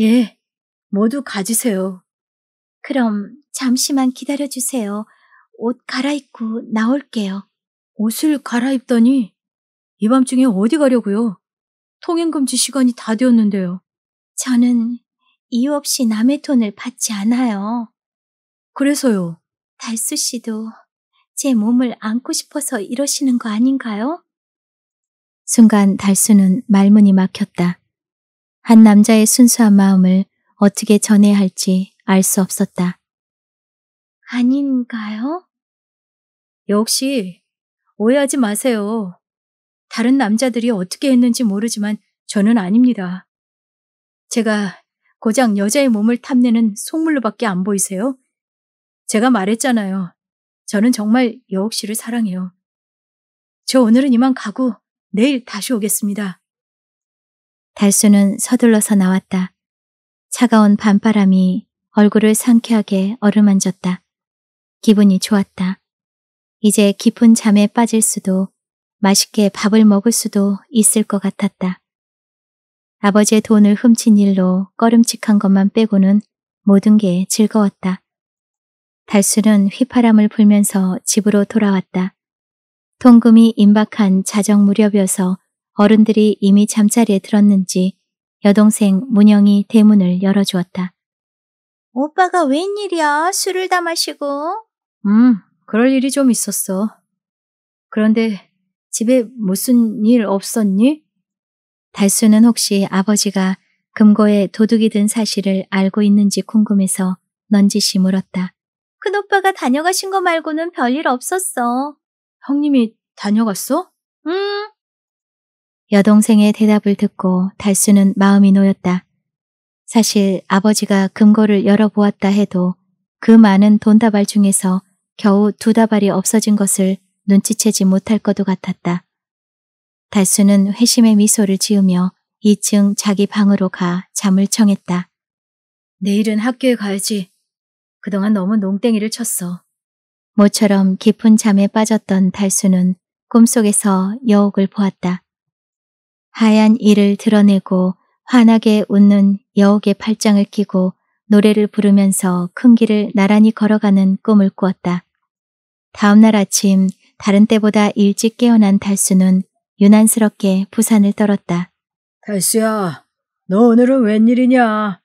예, 모두 가지세요. 그럼 잠시만 기다려주세요. 옷 갈아입고 나올게요. 옷을 갈아입더니 이밤중에 어디 가려고요? 통행금지 시간이 다 되었는데요. 저는 이유 없이 남의 돈을 받지 않아요. 그래서요. 달수 씨도 제 몸을 안고 싶어서 이러시는 거 아닌가요? 순간 달수는 말문이 막혔다. 한 남자의 순수한 마음을 어떻게 전해야 할지 알 수 없었다. 아닌가요? 역시 오해하지 마세요. 다른 남자들이 어떻게 했는지 모르지만 저는 아닙니다. 제가 고작 여자의 몸을 탐내는 속물로밖에 안 보이세요? 제가 말했잖아요. 저는 정말 여옥 씨를 사랑해요. 저 오늘은 이만 가고 내일 다시 오겠습니다. 달수는 서둘러서 나왔다. 차가운 밤바람이 얼굴을 상쾌하게 어루만졌다. 기분이 좋았다. 이제 깊은 잠에 빠질 수도 맛있게 밥을 먹을 수도 있을 것 같았다. 아버지의 돈을 훔친 일로 꺼름칙한 것만 빼고는 모든 게 즐거웠다. 달수는 휘파람을 불면서 집으로 돌아왔다. 통금이 임박한 자정 무렵이어서 어른들이 이미 잠자리에 들었는지 여동생 문영이 대문을 열어주었다. 오빠가 웬일이야? 술을 다 마시고? 음, 그럴 일이 좀 있었어. 그런데 집에 무슨 일 없었니? 달수는 혹시 아버지가 금고에 도둑이 든 사실을 알고 있는지 궁금해서 넌지시 물었다. 큰오빠가 다녀가신 거 말고는 별일 없었어. 형님이 다녀갔어? 응. 여동생의 대답을 듣고 달수는 마음이 놓였다. 사실 아버지가 금고를 열어보았다 해도 그 많은 돈다발 중에서 겨우 두 다발이 없어진 것을 눈치채지 못할 것도 같았다. 달수는 회심의 미소를 지으며 2층 자기 방으로 가 잠을 청했다. 내일은 학교에 가야지. 그동안 너무 농땡이를 쳤어. 모처럼 깊은 잠에 빠졌던 달수는 꿈속에서 여옥을 보았다. 하얀 이를 드러내고 환하게 웃는 여옥의 팔짱을 끼고 노래를 부르면서 큰 길을 나란히 걸어가는 꿈을 꾸었다. 다음날 아침 다른 때보다 일찍 깨어난 달수는 유난스럽게 부산을 떨었다. 달수야, 너 오늘은 웬일이냐?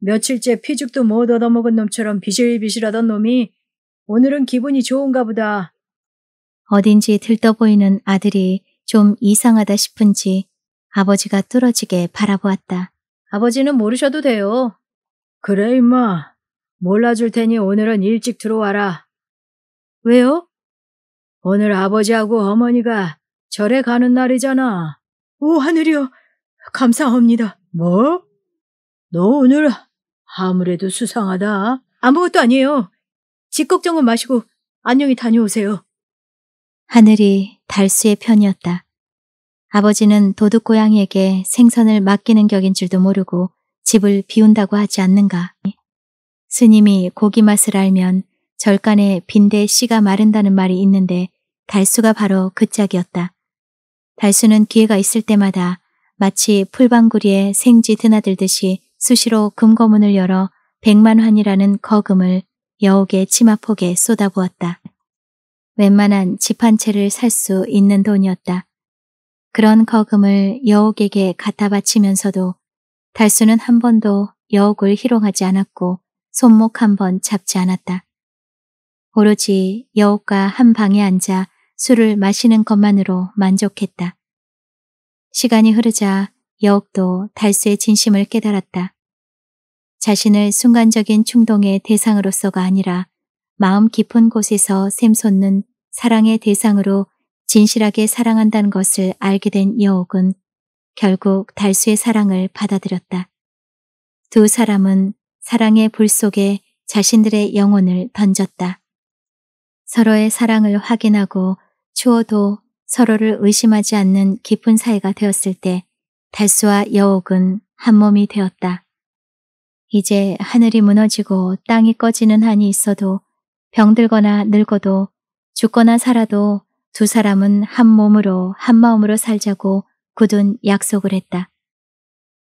며칠째 피죽도 못 얻어먹은 놈처럼 비실비실하던 놈이 오늘은 기분이 좋은가 보다. 어딘지 들떠 보이는 아들이 좀 이상하다 싶은지 아버지가 뚫어지게 바라보았다. 아버지는 모르셔도 돼요. 그래 임마. 몰라줄 테니 오늘은 일찍 들어와라. 왜요? 오늘 아버지하고 어머니가 절에 가는 날이잖아. 오 하늘이여, 감사합니다. 뭐? 너 오늘 아무래도 수상하다. 아무것도 아니에요. 집 걱정은 마시고 안녕히 다녀오세요. 하늘이 달수의 편이었다. 아버지는 도둑 고양이에게 생선을 맡기는 격인 줄도 모르고 집을 비운다고 하지 않는가. 스님이 고기 맛을 알면 절간에 빈대 씨가 마른다는 말이 있는데 달수가 바로 그 짝이었다. 달수는 기회가 있을 때마다 마치 풀방구리에 생쥐 드나들듯이 수시로 금고문을 열어 백만환이라는 거금을 여옥의 치마폭에 쏟아부었다. 웬만한 집 한 채를 살 수 있는 돈이었다. 그런 거금을 여옥에게 갖다 바치면서도 달수는 한 번도 여옥을 희롱하지 않았고 손목 한 번 잡지 않았다. 오로지 여옥과 한 방에 앉아 술을 마시는 것만으로 만족했다. 시간이 흐르자 여옥도 달수의 진심을 깨달았다. 자신을 순간적인 충동의 대상으로서가 아니라 마음 깊은 곳에서 샘솟는 사랑의 대상으로 진실하게 사랑한다는 것을 알게 된 여옥은 결국 달수의 사랑을 받아들였다. 두 사람은 사랑의 불 속에 자신들의 영혼을 던졌다. 서로의 사랑을 확인하고 추워도 서로를 의심하지 않는 깊은 사이가 되었을 때 달수와 여옥은 한몸이 되었다. 이제 하늘이 무너지고 땅이 꺼지는 한이 있어도 병들거나 늙어도 죽거나 살아도 두 사람은 한 몸으로 한 마음으로 살자고 굳은 약속을 했다.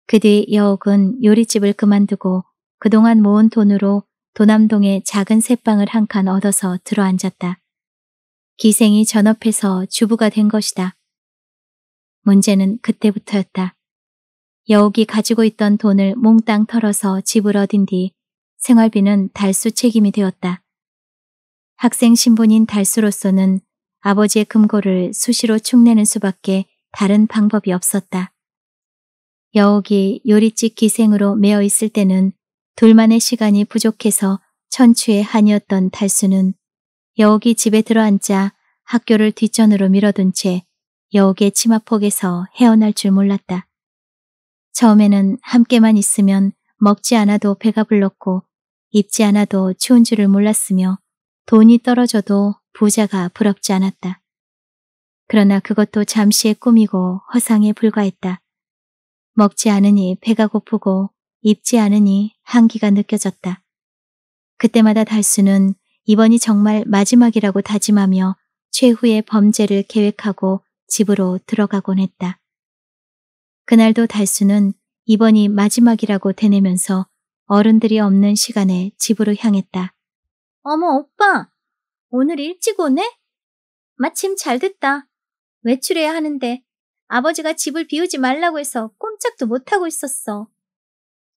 그 뒤 여옥은 요리집을 그만두고 그동안 모은 돈으로 도남동의 작은 새빵을한 칸 얻어서 들어앉았다. 기생이 전업해서 주부가 된 것이다. 문제는 그때부터였다. 여옥이 가지고 있던 돈을 몽땅 털어서 집을 얻은 뒤 생활비는 달수 책임이 되었다. 학생 신분인 달수로서는 아버지의 금고를 수시로 축내는 수밖에 다른 방법이 없었다. 여옥이 요리집 기생으로 매어 있을 때는 둘만의 시간이 부족해서 천추의 한이었던 달수는 여옥이 집에 들어앉자 학교를 뒷전으로 밀어둔 채여옥의 치마폭에서 헤어날 줄 몰랐다. 처음에는 함께만 있으면 먹지 않아도 배가 불렀고 입지 않아도 추운 줄을 몰랐으며 돈이 떨어져도 부자가 부럽지 않았다. 그러나 그것도 잠시의 꿈이고 허상에 불과했다. 먹지 않으니 배가 고프고 입지 않으니 한기가 느껴졌다. 그때마다 달수는 이번이 정말 마지막이라고 다짐하며 최후의 범죄를 계획하고 집으로 들어가곤 했다. 그날도 달수는 이번이 마지막이라고 되내면서 어른들이 없는 시간에 집으로 향했다. 어머 오빠! 오늘 일찍 오네? 마침 잘 됐다. 외출해야 하는데 아버지가 집을 비우지 말라고 해서 꼼짝도 못하고 있었어.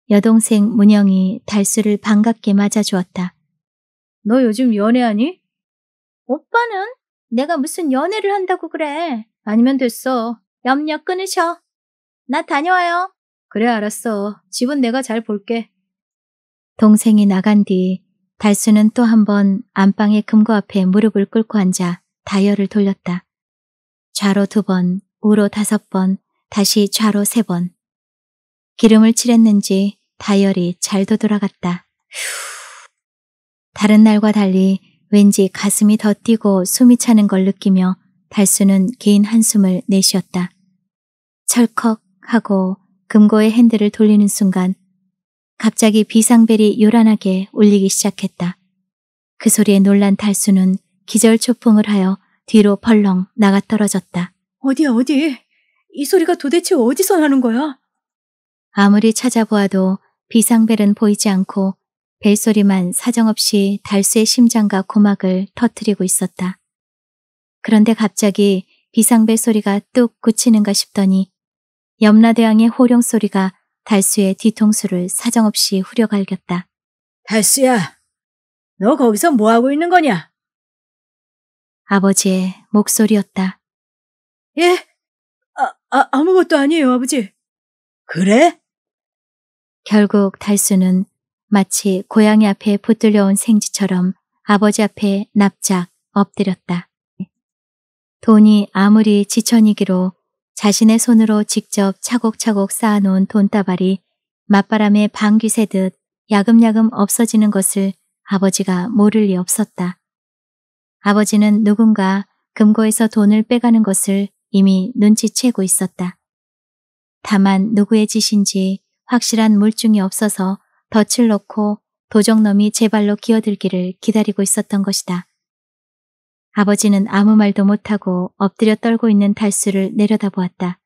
여동생 문영이 달수를 반갑게 맞아주었다. 너 요즘 연애하니? 오빠는? 내가 무슨 연애를 한다고 그래. 아니면 됐어. 염려 끊으셔. 나 다녀와요. 그래, 알았어. 집은 내가 잘 볼게. 동생이 나간 뒤 달수는 또 한 번 안방의 금고 앞에 무릎을 꿇고 앉아 다이얼을 돌렸다. 좌로 두 번, 우로 다섯 번, 다시 좌로 세 번. 기름을 칠했는지 다이얼이 잘 도돌아갔다. 휴. 다른 날과 달리 왠지 가슴이 더 뛰고 숨이 차는 걸 느끼며 달수는 긴 한숨을 내쉬었다. 철컥 하고 금고의 핸들을 돌리는 순간 갑자기 비상벨이 요란하게 울리기 시작했다. 그 소리에 놀란 달수는 기절초풍을 하여 뒤로 펄렁 나가 떨어졌다. 어디야 어디? 이 소리가 도대체 어디서 나는 거야? 아무리 찾아보아도 비상벨은 보이지 않고 벨소리만 사정없이 달수의 심장과 고막을 터뜨리고 있었다. 그런데 갑자기 비상벨 소리가 뚝 굳히는가 싶더니 염라대왕의 호령 소리가 달수의 뒤통수를 사정없이 후려갈겼다. 달수야, 너 거기서 뭐하고 있는 거냐? 아버지의 목소리였다. 예? 아, 아, 아무것도 아니에요, 아버지. 그래? 결국 달수는 마치 고양이 앞에 붙들려온 생쥐처럼 아버지 앞에 납작 엎드렸다. 돈이 아무리 지천이기로 자신의 손으로 직접 차곡차곡 쌓아놓은 돈다발이 맞바람에 방귀 새듯 야금야금 없어지는 것을 아버지가 모를 리 없었다. 아버지는 누군가 금고에서 돈을 빼가는 것을 이미 눈치채고 있었다. 다만 누구의 짓인지 확실한 물증이 없어서 덫을 놓고 도적놈이 제 발로 기어들기를 기다리고 있었던 것이다. 아버지는 아무 말도 못하고 엎드려 떨고 있는 달수를 내려다보았다.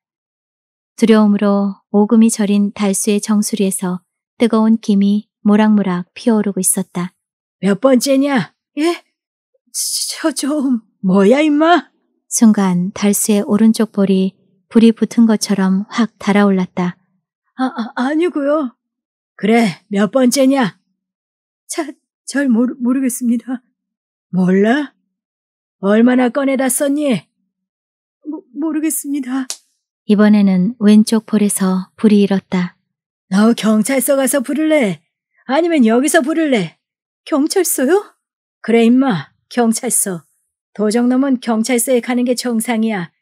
두려움으로 오금이 절인 달수의 정수리에서 뜨거운 김이 모락모락 피어오르고 있었다. 몇 번째냐? 예? 저 좀 뭐야 임마? 순간 달수의 오른쪽 볼이 불이 붙은 것처럼 확 달아올랐다. 아, 아 아니고요. 그래, 몇 번째냐? 차, 잘 모르, 모르겠습니다. 몰라? 얼마나 꺼내다 썼니? 모, 모르겠습니다. 이번에는 왼쪽 볼에서 불이 일었다. 너 경찰서 가서 부를래? 아니면 여기서 부를래? 경찰서요? 그래 임마, 경찰서. 도적 놈은 경찰서에 가는 게 정상이야.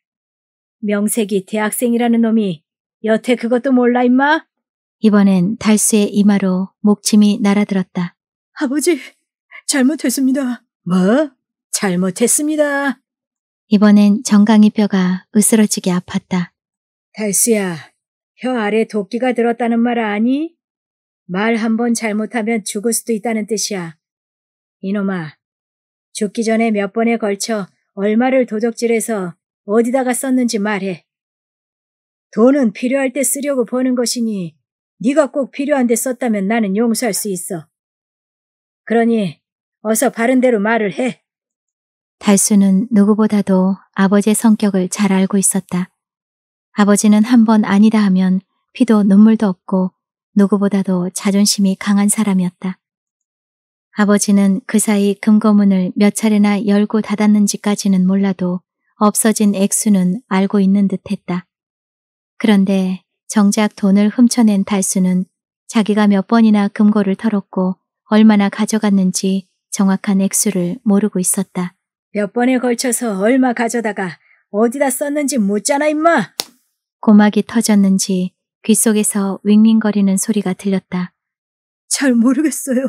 명색이 대학생이라는 놈이 여태 그것도 몰라 임마? 이번엔 달수의 이마로 목침이 날아들었다. 아버지, 잘못했습니다. 뭐? 잘못했습니다. 이번엔 정강이 뼈가 으스러지게 아팠다. 달수야, 혀 아래 도끼가 들었다는 말 아니? 말 한 번 잘못하면 죽을 수도 있다는 뜻이야. 이놈아, 죽기 전에 몇 번에 걸쳐 얼마를 도적질해서 어디다가 썼는지 말해. 돈은 필요할 때 쓰려고 버는 것이니 네가 꼭 필요한데 썼다면 나는 용서할 수 있어. 그러니 어서 바른 대로 말을 해. 달수는 누구보다도 아버지의 성격을 잘 알고 있었다. 아버지는 한 번 아니다 하면 피도 눈물도 없고 누구보다도 자존심이 강한 사람이었다. 아버지는 그 사이 금고문을 몇 차례나 열고 닫았는지까지는 몰라도 없어진 액수는 알고 있는 듯 했다. 그런데 정작 돈을 훔쳐낸 달수는 자기가 몇 번이나 금고를 털었고 얼마나 가져갔는지 정확한 액수를 모르고 있었다. 몇 번에 걸쳐서 얼마 가져다가 어디다 썼는지 묻잖아 임마. 고막이 터졌는지 귓속에서 윙윙거리는 소리가 들렸다. 잘 모르겠어요.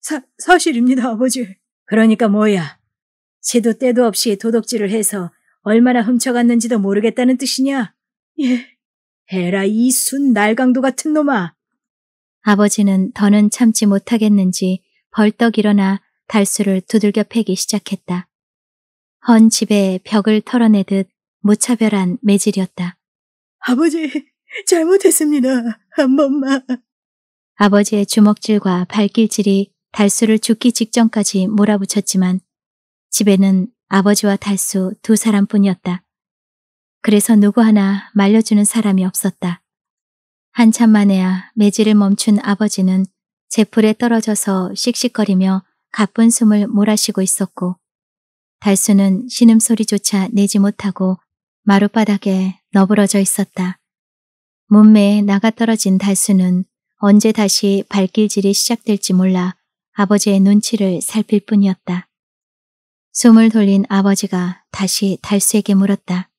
사, 사실입니다 아버지. 그러니까 뭐야. 시도 때도 없이 도둑질을 해서 얼마나 훔쳐갔는지도 모르겠다는 뜻이냐? 예, 해라 이 순 날강도 같은 놈아. 아버지는 더는 참지 못하겠는지 벌떡 일어나 달수를 두들겨 패기 시작했다. 헌 집에 벽을 털어내듯 무차별한 매질이었다. 아버지, 잘못했습니다. 한 번만. 아버지의 주먹질과 발길질이 달수를 죽기 직전까지 몰아붙였지만 집에는 아버지와 달수 두 사람뿐이었다. 그래서 누구 하나 말려주는 사람이 없었다. 한참 만에야 매질을 멈춘 아버지는 제풀에 떨어져서 씩씩거리며 가쁜 숨을 몰아쉬고 있었고 달수는 신음소리조차 내지 못하고 마룻바닥에 너부러져 있었다. 몸매에 나가 떨어진 달수는 언제 다시 발길질이 시작될지 몰라 아버지의 눈치를 살필 뿐이었다. 숨을 돌린 아버지가 다시 달수에게 물었다.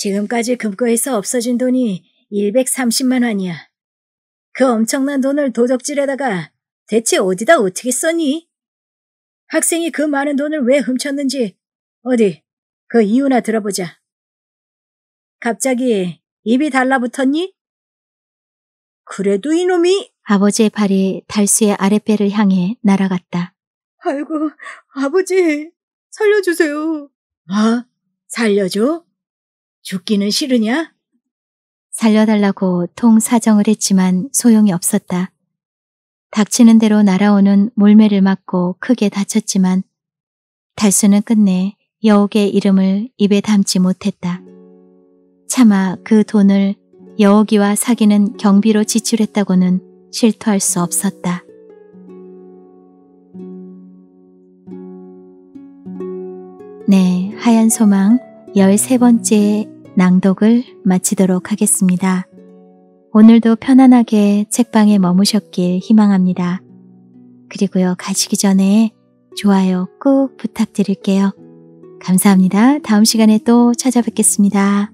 지금까지 금고에서 없어진 돈이 130만 원이야. 그 엄청난 돈을 도적질에다가 대체 어디다 어떻게 썼니? 학생이 그 많은 돈을 왜 훔쳤는지 어디 그 이유나 들어보자. 갑자기 입이 달라붙었니? 그래도 이놈이 아버지의 발이 달수의 아랫배를 향해 날아갔다. 아이고 아버지 살려주세요. 뭐? 살려줘? 죽기는 싫으냐? 살려달라고 통 사정을 했지만 소용이 없었다. 닥치는 대로 날아오는 몰매를 맞고 크게 다쳤지만 달수는 끝내 여옥의 이름을 입에 담지 못했다. 차마 그 돈을 여옥이와 사귀는 경비로 지출했다고는 실토할 수 없었다. 네, 하얀 소망 13번째 낭독을 마치도록 하겠습니다. 오늘도 편안하게 책방에 머무셨길 희망합니다. 그리고요, 가시기 전에 좋아요 꾹 부탁드릴게요. 감사합니다. 다음 시간에 또 찾아뵙겠습니다.